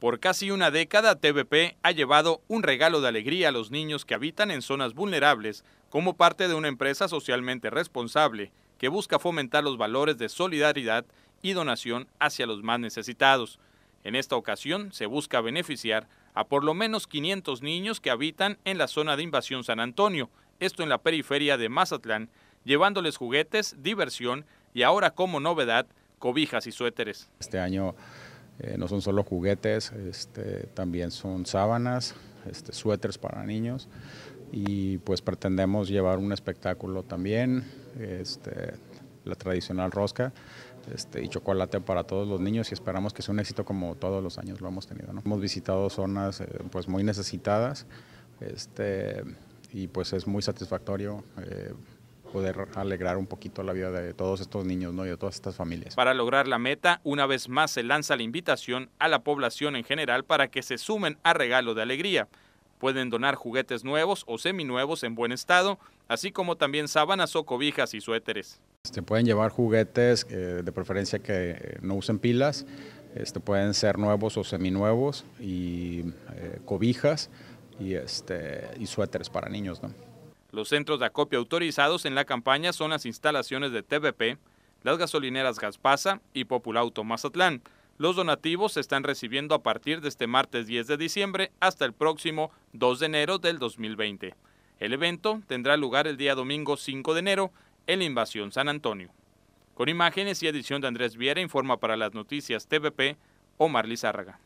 Por casi una década, TVP ha llevado un regalo de alegría a los niños que habitan en zonas vulnerables como parte de una empresa socialmente responsable que busca fomentar los valores de solidaridad y donación hacia los más necesitados. En esta ocasión se busca beneficiar a por lo menos 500 niños que habitan en la zona de invasión San Antonio, esto en la periferia de Mazatlán, llevándoles juguetes, diversión y ahora como novedad, cobijas y suéteres. Este año eh, no son solo juguetes, este, también son sábanas, este, suéteres para niños y pues pretendemos llevar un espectáculo también, este, la tradicional rosca este, y chocolate para todos los niños y esperamos que sea un éxito como todos los años lo hemos tenido. Hemos visitado zonas eh, pues muy necesitadas este, y pues es muy satisfactorio. Eh, poder alegrar un poquito la vida de todos estos niños ¿no? y de todas estas familias. Para lograr la meta, una vez más se lanza la invitación a la población en general para que se sumen a Regalo de Alegría. Pueden donar juguetes nuevos o seminuevos en buen estado, así como también sábanas o cobijas y suéteres. Este, pueden llevar juguetes, eh, de preferencia que eh, no usen pilas, este, pueden ser nuevos o seminuevos y eh, cobijas y, este, y suéteres para niños. ¿no? Los centros de acopio autorizados en la campaña son las instalaciones de TVP, las gasolineras Gaspasa y Populauto Mazatlán. Los donativos se están recibiendo a partir de este martes 10 de diciembre hasta el próximo 2 de enero del 2020. El evento tendrá lugar el día domingo 5 de enero en la Invasión San Antonio. Con imágenes y edición de Andrés Viera, informa para las noticias TVP Omar Lizárraga.